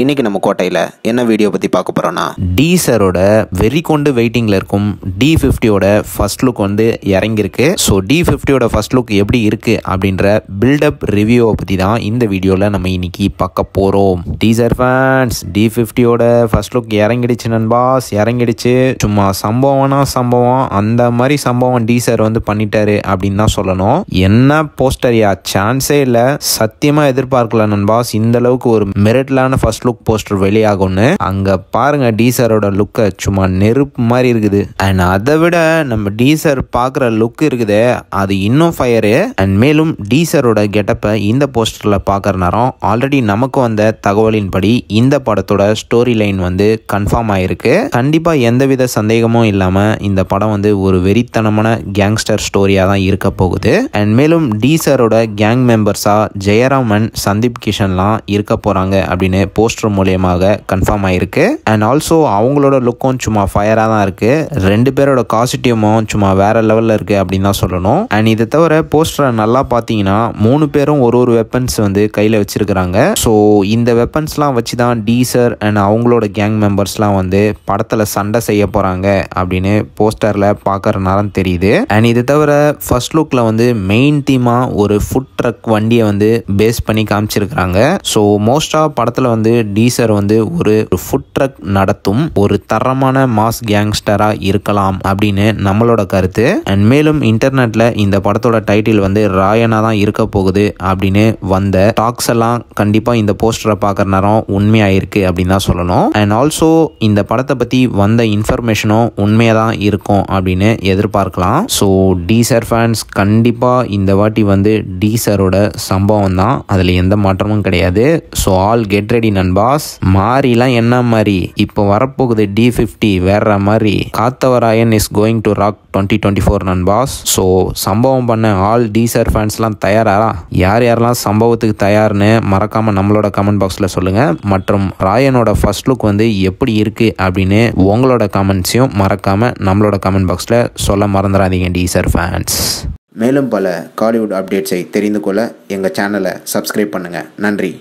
இன்றைக்கி நம்ம கோட்டையில் என்ன வீடியோ பற்றி பார்க்க போகிறோன்னா டி வெறி கொண்டு வெயிட்டிங்கில் இருக்கும் டி ஃபிஃப்டியோட ஃபர்ஸ்ட் லுக் வந்து இறங்கியிருக்கு ஸோ டி ஃபிஃப்டியோட ஃபர்ஸ்ட் லுக் எப்படி இருக்குது அப்படின்ற பில்டப் ரிவ்யூவை பற்றி தான் இந்த வீடியோவில் நம்ம இன்னைக்கு பார்க்க போகிறோம் டீசர் ஃபேன்ஸ் டி ஃபிஃப்டியோட ஃபர்ஸ்ட் லுக் இறங்கிடுச்சு நண்பாஸ் இறங்கிடுச்சு சும்மா சம்பவம்னா சம்பவம் அந்த மாதிரி சம்பவம் டி வந்து பண்ணிட்டாரு அப்படின்னு தான் சொல்லணும் என்ன போஸ்டரியா சான்ஸே இல்லை சத்தியமாக எதிர்பார்க்கல நண்பாஸ் இந்த அளவுக்கு ஒரு மெரிட்லான ஃபஸ்ட் ஃபர்ஸ்ட் லுக் போஸ்டர் வெளியாகும்னு அங்கே பாருங்க டீசரோட லுக்கை சும்மா நெருப்பு மாதிரி இருக்குது அண்ட் அதை விட நம்ம டீசர் பார்க்குற லுக் இருக்குது அது இன்னும் ஃபயரு அண்ட் மேலும் டீசரோட கெட்டப்பை இந்த போஸ்டரில் பார்க்குற நேரம் ஆல்ரெடி நமக்கு வந்த தகவலின்படி இந்த படத்தோட ஸ்டோரி லைன் வந்து கன்ஃபார்ம் ஆயிருக்கு கண்டிப்பாக எந்தவித சந்தேகமும் இல்லாமல் இந்த படம் வந்து ஒரு வெறித்தனமான கேங்ஸ்டர் ஸ்டோரியாக தான் இருக்க போகுது அண்ட் மேலும் டீசரோட கேங் மெம்பர்ஸாக ஜெயராமன் சந்தீப் கிஷன்லாம் இருக்க போகிறாங்க அப்படின்னு போஸ்ட் போஸ்டர் மூலியமாக கன்ஃபார்ம் ஆயிருக்கு அண்ட் ஆல்சோ அவங்களோட லுக்கும் சும்மா ஃபயராக தான் இருக்கு ரெண்டு பேரோட காஸ்டியூமும் சும்மா வேற லெவலில் இருக்கு அப்படின்னு தான் சொல்லணும் அண்ட் இதை தவிர போஸ்டரை நல்லா பார்த்தீங்கன்னா மூணு பேரும் ஒரு ஒரு வெப்பன்ஸ் வந்து கையில் வச்சிருக்கிறாங்க ஸோ இந்த வெப்பன்ஸ்லாம் வச்சு தான் டீசர் அண்ட் அவங்களோட கேங் மெம்பர்ஸ்லாம் வந்து படத்தில் சண்டை செய்ய போகிறாங்க அப்படின்னு போஸ்டரில் பார்க்குறனால தெரியுது அண்ட் இதை தவிர ஃபர்ஸ்ட் லுக்கில் வந்து மெயின் தீமாக ஒரு ஃபுட் ட்ரக் வண்டியை வந்து பேஸ் பண்ணி காமிச்சிருக்கிறாங்க ஸோ மோஸ்ட்டாக படத்தில் வந்து டீசர் வந்து ஒரு ஃபுட் ட்ரக் நடத்தும் ஒரு தரமான மாஸ் கேங்ஸ்டராக இருக்கலாம் அப்படின்னு நம்மளோட கருத்து அண்ட் மேலும் இன்டர்நெட்டில் இந்த படத்தோட டைட்டில் வந்து ராயனா தான் இருக்க போகுது அப்படின்னு வந்த டாக்ஸ் எல்லாம் கண்டிப்பாக இந்த போஸ்டரை பார்க்குற நேரம் உண்மையாயிருக்கு அப்படின்னு தான் சொல்லணும் அண்ட் ஆல்சோ இந்த படத்தை பற்றி வந்த இன்ஃபர்மேஷனும் உண்மையாக தான் இருக்கும் அப்படின்னு எதிர்பார்க்கலாம் ஸோ டீசர் ஃபேன்ஸ் கண்டிப்பாக இந்த வாட்டி வந்து டீசரோட சம்பவம் தான் அதில் எந்த மாற்றமும் கிடையாது ஸோ ஆல் கெட் ரெடி நண்பர் பாஸ் மாறிலாம் என்ன மாதிரி இப்போ வரப்போகுது டி ஃபிஃப்டி வேற மாதிரி Kathavarayan is going to rock twenty twenty four நன் பாஸ் ஸோ சம்பவம் பண்ண ஆல் டீசர் ஃபேன்ஸ்லாம் தயாரா யார் யாரெல்லாம் சம்பவத்துக்கு தயார்னு மறக்காமல் நம்மளோட கமெண்ட் பாக்ஸில் சொல்லுங்கள் மற்றும் ராயனோட ஃபர்ஸ்ட் லுக் வந்து எப்படி இருக்குது அப்படின்னு உங்களோட கமெண்ட்ஸையும் மறக்காமல் நம்மளோட கமெண்ட் பாக்ஸில் சொல்ல மறந்துடாதீங்க டீசர் ஃபேன்ஸ் மேலும் பல காலிவுட் அப்டேட்ஸை தெரிந்து கொள்ள எங்கள் சேனலை சப்ஸ்கிரைப் பண்ணுங்கள் நன்றி